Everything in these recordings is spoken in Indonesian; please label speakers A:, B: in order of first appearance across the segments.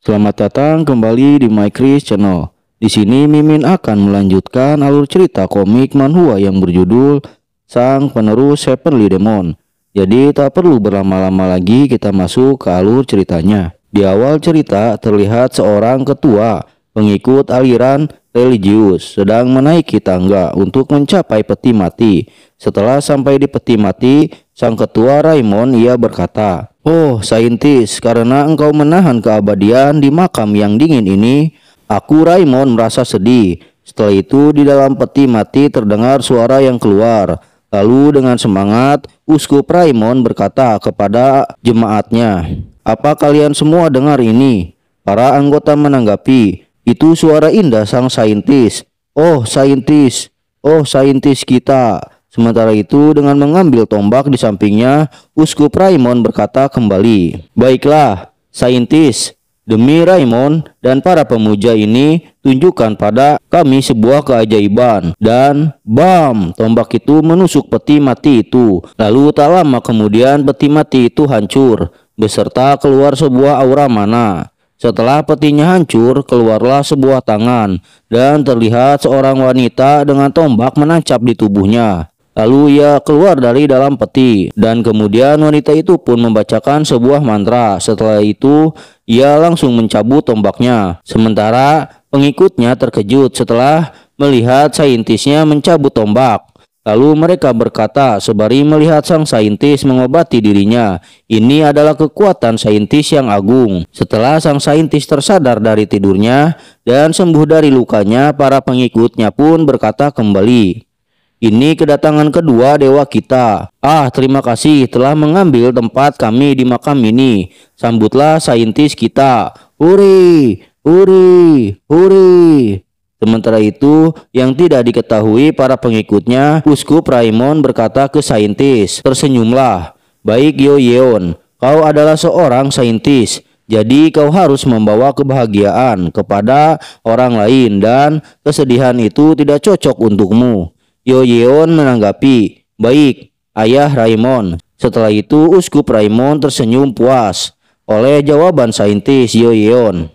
A: Selamat datang kembali di My Chris Channel. Di sini Mimin akan melanjutkan alur cerita komik manhua yang berjudul Sang Penerus Heavenly Demon. Jadi tak perlu berlama-lama lagi kita masuk ke alur ceritanya. Di awal cerita terlihat seorang ketua pengikut aliran religius sedang menaiki tangga untuk mencapai peti mati. Setelah sampai di peti mati, Sang ketua Raymond ia berkata, Oh saintis, karena engkau menahan keabadian di makam yang dingin ini, aku Raymond merasa sedih. Setelah itu di dalam peti mati terdengar suara yang keluar. Lalu dengan semangat, Uskup Raymond berkata kepada jemaatnya, Apa kalian semua dengar ini? Para anggota menanggapi, itu suara indah sang saintis. Oh saintis, oh saintis kita, Sementara itu, dengan mengambil tombak di sampingnya, Uskup Raimon berkata kembali, Baiklah, saintis, demi Raimon dan para pemuja ini, tunjukkan pada kami sebuah keajaiban. Dan bam, tombak itu menusuk peti mati itu. Lalu tak lama kemudian peti mati itu hancur, beserta keluar sebuah aura mana. Setelah petinya hancur, keluarlah sebuah tangan dan terlihat seorang wanita dengan tombak menancap di tubuhnya. Lalu ia keluar dari dalam peti dan kemudian wanita itu pun membacakan sebuah mantra. Setelah itu ia langsung mencabut tombaknya. Sementara pengikutnya terkejut setelah melihat saintisnya mencabut tombak. Lalu mereka berkata, sebari melihat sang saintis mengobati dirinya, ini adalah kekuatan saintis yang agung. Setelah sang saintis tersadar dari tidurnya dan sembuh dari lukanya, para pengikutnya pun berkata kembali, ini kedatangan kedua dewa kita. Ah, terima kasih telah mengambil tempat kami di makam ini. Sambutlah saintis kita. Huri, huri, huri. Sementara itu, yang tidak diketahui para pengikutnya, Uskup Raimon berkata ke saintis, tersenyumlah. Baik Yo Yeon, kau adalah seorang saintis. Jadi kau harus membawa kebahagiaan kepada orang lain dan kesedihan itu tidak cocok untukmu. Yo Yeon menanggapi, baik, ayah Raymond. Setelah itu uskup Raymond tersenyum puas oleh jawaban saintis Yo Yeon.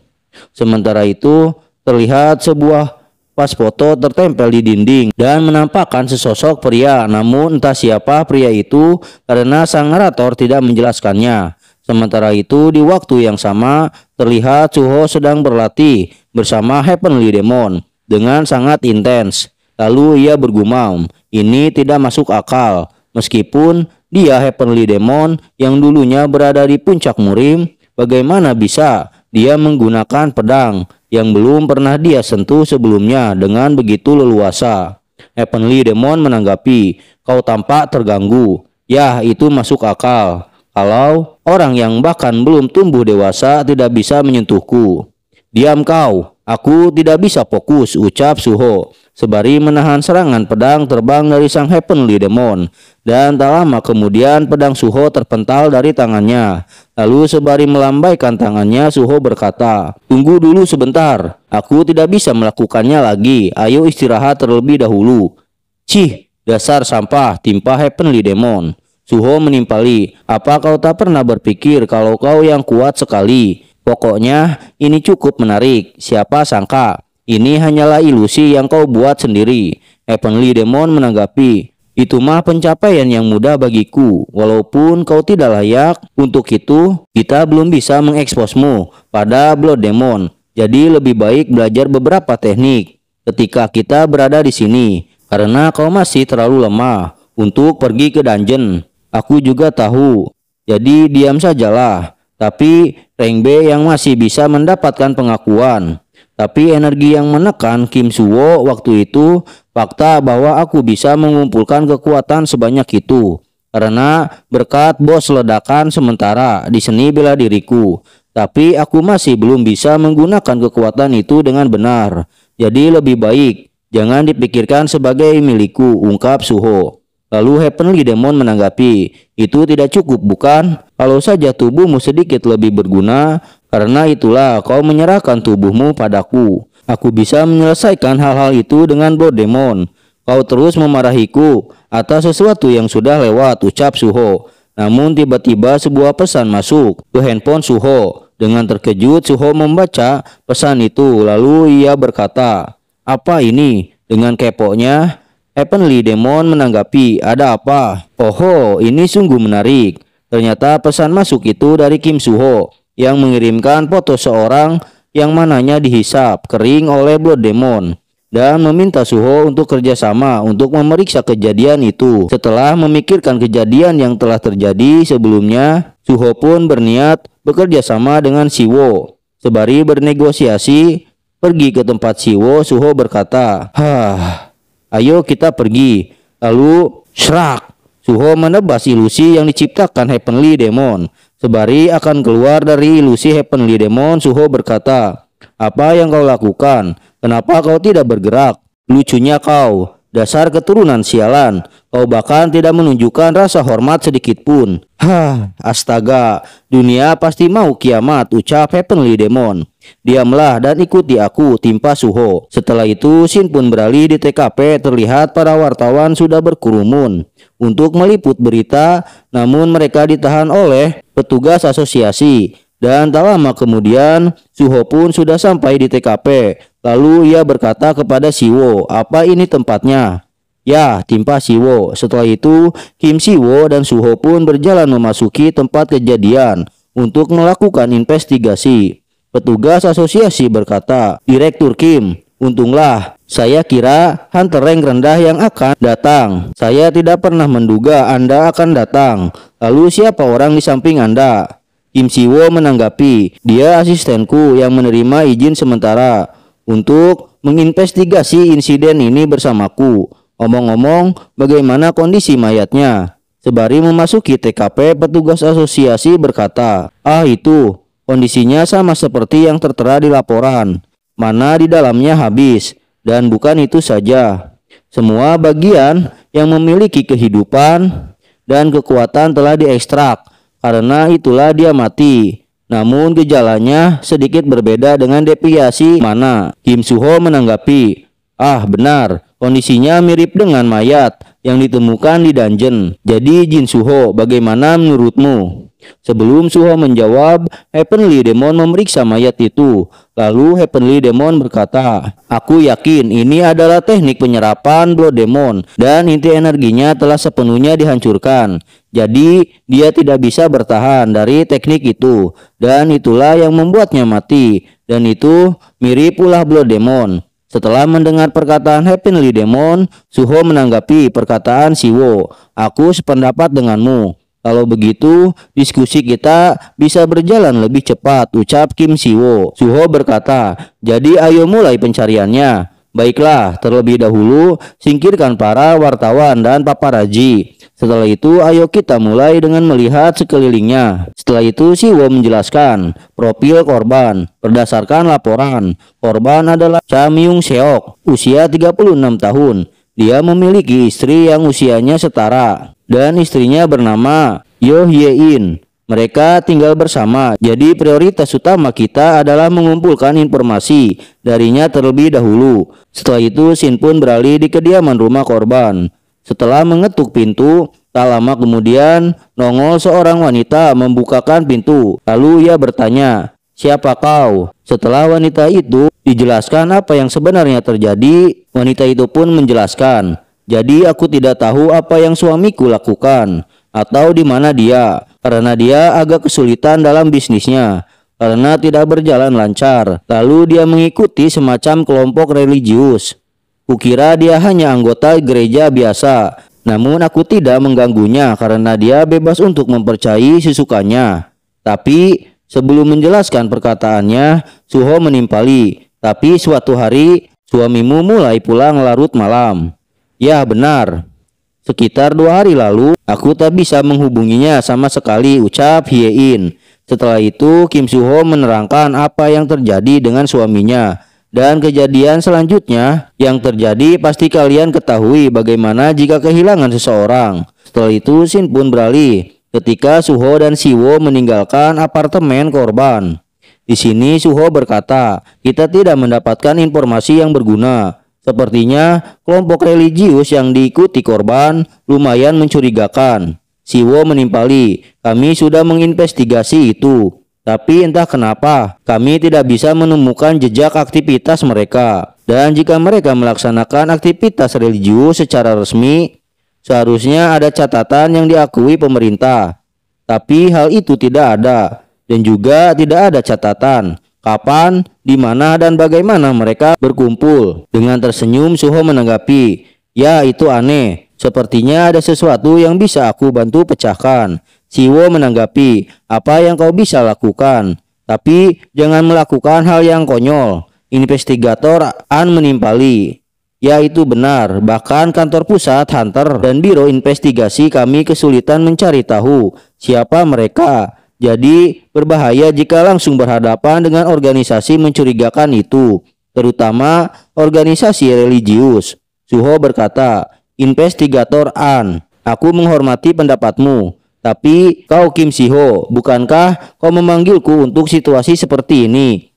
A: Sementara itu terlihat sebuah pas foto tertempel di dinding dan menampakkan sesosok pria namun entah siapa pria itu karena sang narator tidak menjelaskannya. Sementara itu di waktu yang sama terlihat Suho sedang berlatih bersama Heavenly Demon dengan sangat intens. Lalu ia bergumam, ini tidak masuk akal. Meskipun dia Heavenly Demon yang dulunya berada di puncak murim, bagaimana bisa dia menggunakan pedang yang belum pernah dia sentuh sebelumnya dengan begitu leluasa? Heavenly Demon menanggapi, kau tampak terganggu. Yah, itu masuk akal. Kalau orang yang bahkan belum tumbuh dewasa tidak bisa menyentuhku. Diam kau, aku tidak bisa fokus, ucap Suho. Sebari menahan serangan pedang terbang dari sang Heavenly Demon, dan tak lama kemudian pedang Suho terpental dari tangannya. Lalu Sebari melambaikan tangannya, Suho berkata, Tunggu dulu sebentar, aku tidak bisa melakukannya lagi, ayo istirahat terlebih dahulu. Cih, dasar sampah, timpa Heavenly Demon. Suho menimpali, apa kau tak pernah berpikir kalau kau yang kuat sekali? Pokoknya ini cukup menarik, siapa sangka ini hanyalah ilusi yang kau buat sendiri. Heavenly Demon menanggapi, itu mah pencapaian yang mudah bagiku. Walaupun kau tidak layak, untuk itu kita belum bisa mengeksposmu pada Blood Demon. Jadi lebih baik belajar beberapa teknik ketika kita berada di sini karena kau masih terlalu lemah untuk pergi ke dungeon. Aku juga tahu. Jadi diam sajalah. Tapi B yang masih bisa mendapatkan pengakuan. Tapi energi yang menekan Kim Suwo waktu itu fakta bahwa aku bisa mengumpulkan kekuatan sebanyak itu karena berkat bos ledakan sementara di seni bela diriku. Tapi aku masih belum bisa menggunakan kekuatan itu dengan benar. Jadi lebih baik jangan dipikirkan sebagai milikku, ungkap Suho. Lalu Heavenly Demon menanggapi, itu tidak cukup bukan? Kalau saja tubuhmu sedikit lebih berguna, karena itulah kau menyerahkan tubuhmu padaku. Aku bisa menyelesaikan hal-hal itu dengan bodemon. Kau terus memarahiku atas sesuatu yang sudah lewat, ucap Suho. Namun tiba-tiba sebuah pesan masuk ke handphone Suho. Dengan terkejut, Suho membaca pesan itu, lalu ia berkata, Apa ini? Dengan keponya, Heavenly Demon menanggapi, ada apa? Oho, ini sungguh menarik. Ternyata pesan masuk itu dari Kim Suho yang mengirimkan foto seorang yang mananya dihisap kering oleh Blood Demon dan meminta Suho untuk kerjasama untuk memeriksa kejadian itu. Setelah memikirkan kejadian yang telah terjadi sebelumnya, Suho pun berniat bekerja sama dengan Siwo. Sebari bernegosiasi, pergi ke tempat Siwo, Suho berkata, Hah, ayo kita pergi. Lalu, Shrak, Suho menebas ilusi yang diciptakan Heavenly Demon Sebari akan keluar dari ilusi Heavenly Demon Suho berkata, Apa yang kau lakukan? Kenapa kau tidak bergerak? Lucunya kau, dasar keturunan sialan. Kau bahkan tidak menunjukkan rasa hormat sedikitpun. Hah, astaga, dunia pasti mau kiamat, ucap Heavenly Demon. Diamlah dan ikuti aku, timpa Suho. Setelah itu, Shin pun beralih di TKP terlihat para wartawan sudah berkerumun untuk meliput berita, namun mereka ditahan oleh petugas asosiasi. Dan tak lama kemudian, Suho pun sudah sampai di TKP. Lalu ia berkata kepada Siwo, apa ini tempatnya? Ya, timpa Siwo. Setelah itu, Kim Siwo dan Suho pun berjalan memasuki tempat kejadian untuk melakukan investigasi. Petugas asosiasi berkata, Direktur Kim, untunglah saya kira hunter rank rendah yang akan datang. Saya tidak pernah menduga Anda akan datang. Lalu siapa orang di samping Anda? Kim Siwo menanggapi, dia asistenku yang menerima izin sementara untuk menginvestigasi insiden ini bersamaku. Omong-omong, bagaimana kondisi mayatnya? Sebari memasuki TKP, petugas asosiasi berkata, Ah itu, Kondisinya sama seperti yang tertera di laporan, mana di dalamnya habis, dan bukan itu saja. Semua bagian yang memiliki kehidupan dan kekuatan telah diekstrak, karena itulah dia mati. Namun gejalanya sedikit berbeda dengan depiasi mana. Kim Suho menanggapi, Ah benar, kondisinya mirip dengan mayat, yang ditemukan di dungeon. Jadi Jin Suho, bagaimana menurutmu? Sebelum Suho menjawab, Heavenly Demon memeriksa mayat itu. Lalu Heavenly Demon berkata, Aku yakin ini adalah teknik penyerapan Blood Demon dan inti energinya telah sepenuhnya dihancurkan. Jadi dia tidak bisa bertahan dari teknik itu dan itulah yang membuatnya mati. Dan itu mirip ulah Blood Demon. Setelah mendengar perkataan Heavenly Demon, Suho menanggapi perkataan Siwo, "Aku sependapat denganmu. Kalau begitu, diskusi kita bisa berjalan lebih cepat," ucap Kim Siwo. Suho berkata, "Jadi ayo mulai pencariannya." Baiklah, terlebih dahulu singkirkan para wartawan dan paparaji. Setelah itu, ayo kita mulai dengan melihat sekelilingnya. Setelah itu, Siwo menjelaskan profil korban. Berdasarkan laporan, korban adalah Cha Yung Seok, usia 36 tahun. Dia memiliki istri yang usianya setara dan istrinya bernama Yo Ye In. Mereka tinggal bersama, jadi prioritas utama kita adalah mengumpulkan informasi darinya terlebih dahulu. Setelah itu, Sin pun beralih di kediaman rumah korban. Setelah mengetuk pintu, tak lama kemudian nongol seorang wanita membukakan pintu. Lalu ia bertanya, "Siapa kau?" Setelah wanita itu dijelaskan apa yang sebenarnya terjadi, wanita itu pun menjelaskan, "Jadi aku tidak tahu apa yang suamiku lakukan atau di mana dia." karena dia agak kesulitan dalam bisnisnya karena tidak berjalan lancar. Lalu dia mengikuti semacam kelompok religius. Kukira dia hanya anggota gereja biasa, namun aku tidak mengganggunya karena dia bebas untuk mempercayai sesukanya. Tapi sebelum menjelaskan perkataannya, Suho menimpali, tapi suatu hari suamimu mulai pulang larut malam. Ya benar, Sekitar dua hari lalu, aku tak bisa menghubunginya sama sekali, ucap Hyein. Setelah itu, Kim Soo Ho menerangkan apa yang terjadi dengan suaminya. Dan kejadian selanjutnya yang terjadi pasti kalian ketahui bagaimana jika kehilangan seseorang. Setelah itu Shin pun beralih ketika Suho dan Siwo meninggalkan apartemen korban. Di sini Suho berkata, kita tidak mendapatkan informasi yang berguna. Sepertinya kelompok religius yang diikuti korban lumayan mencurigakan. Siwo menimpali, kami sudah menginvestigasi itu. Tapi entah kenapa, kami tidak bisa menemukan jejak aktivitas mereka. Dan jika mereka melaksanakan aktivitas religius secara resmi, seharusnya ada catatan yang diakui pemerintah. Tapi hal itu tidak ada, dan juga tidak ada catatan kapan, di mana, dan bagaimana mereka berkumpul. Dengan tersenyum, Suho menanggapi, Ya, itu aneh. Sepertinya ada sesuatu yang bisa aku bantu pecahkan. Siwo menanggapi, apa yang kau bisa lakukan? Tapi jangan melakukan hal yang konyol. Investigator An menimpali. Ya itu benar, bahkan kantor pusat Hunter dan Biro Investigasi kami kesulitan mencari tahu siapa mereka jadi, berbahaya jika langsung berhadapan dengan organisasi mencurigakan itu, terutama organisasi religius. Suho berkata, Investigator An, aku menghormati pendapatmu, tapi kau Kim Siho, bukankah kau memanggilku untuk situasi seperti ini?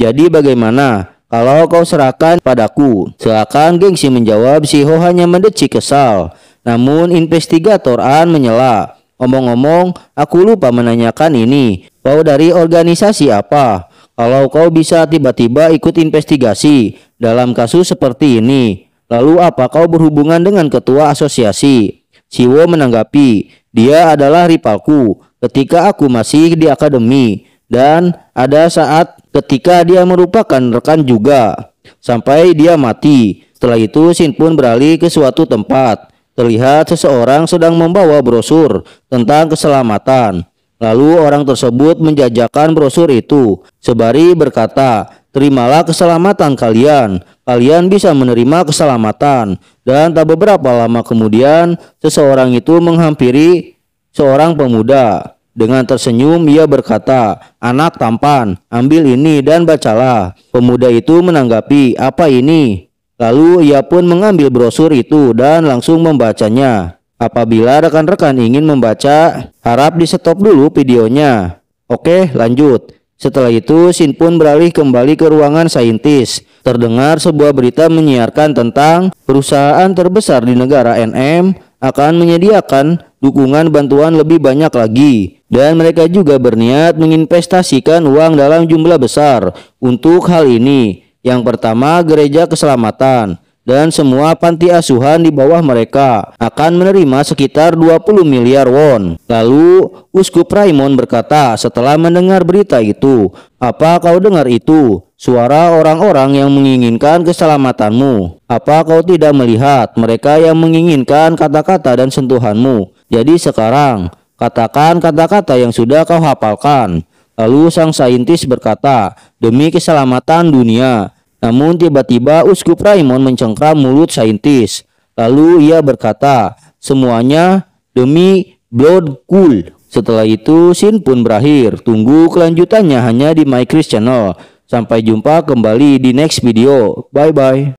A: Jadi bagaimana kalau kau serahkan padaku? Silakan Gengsi menjawab, Siho hanya mendecik kesal. Namun investigator An menyela, Omong-omong, aku lupa menanyakan ini. Kau dari organisasi apa? Kalau kau bisa tiba-tiba ikut investigasi dalam kasus seperti ini, lalu apa kau berhubungan dengan ketua asosiasi? Siwo menanggapi, dia adalah rivalku ketika aku masih di akademi dan ada saat ketika dia merupakan rekan juga sampai dia mati. Setelah itu Sin pun beralih ke suatu tempat terlihat seseorang sedang membawa brosur tentang keselamatan. Lalu orang tersebut menjajakan brosur itu. Sebari berkata, terimalah keselamatan kalian. Kalian bisa menerima keselamatan. Dan tak beberapa lama kemudian, seseorang itu menghampiri seorang pemuda. Dengan tersenyum ia berkata, "Anak tampan, ambil ini dan bacalah." Pemuda itu menanggapi, "Apa ini?" Lalu ia pun mengambil brosur itu dan langsung membacanya. Apabila rekan-rekan ingin membaca, harap di stop dulu videonya. Oke, lanjut. Setelah itu, Sin pun beralih kembali ke ruangan saintis. Terdengar sebuah berita menyiarkan tentang perusahaan terbesar di negara NM akan menyediakan dukungan bantuan lebih banyak lagi dan mereka juga berniat menginvestasikan uang dalam jumlah besar untuk hal ini. Yang pertama, gereja keselamatan dan semua panti asuhan di bawah mereka akan menerima sekitar 20 miliar won. Lalu Uskup raymond berkata setelah mendengar berita itu, "Apa kau dengar itu? Suara orang-orang yang menginginkan keselamatanmu. Apa kau tidak melihat mereka yang menginginkan kata-kata dan sentuhanmu? Jadi sekarang, katakan kata-kata yang sudah kau hafalkan." Lalu sang saintis berkata, "Demi keselamatan dunia, namun tiba-tiba Uskup Raymond mencengkram mulut saintis. Lalu ia berkata, semuanya demi Blood Cool. Setelah itu, sin pun berakhir. Tunggu kelanjutannya hanya di My Chris Channel. Sampai jumpa kembali di next video. Bye-bye.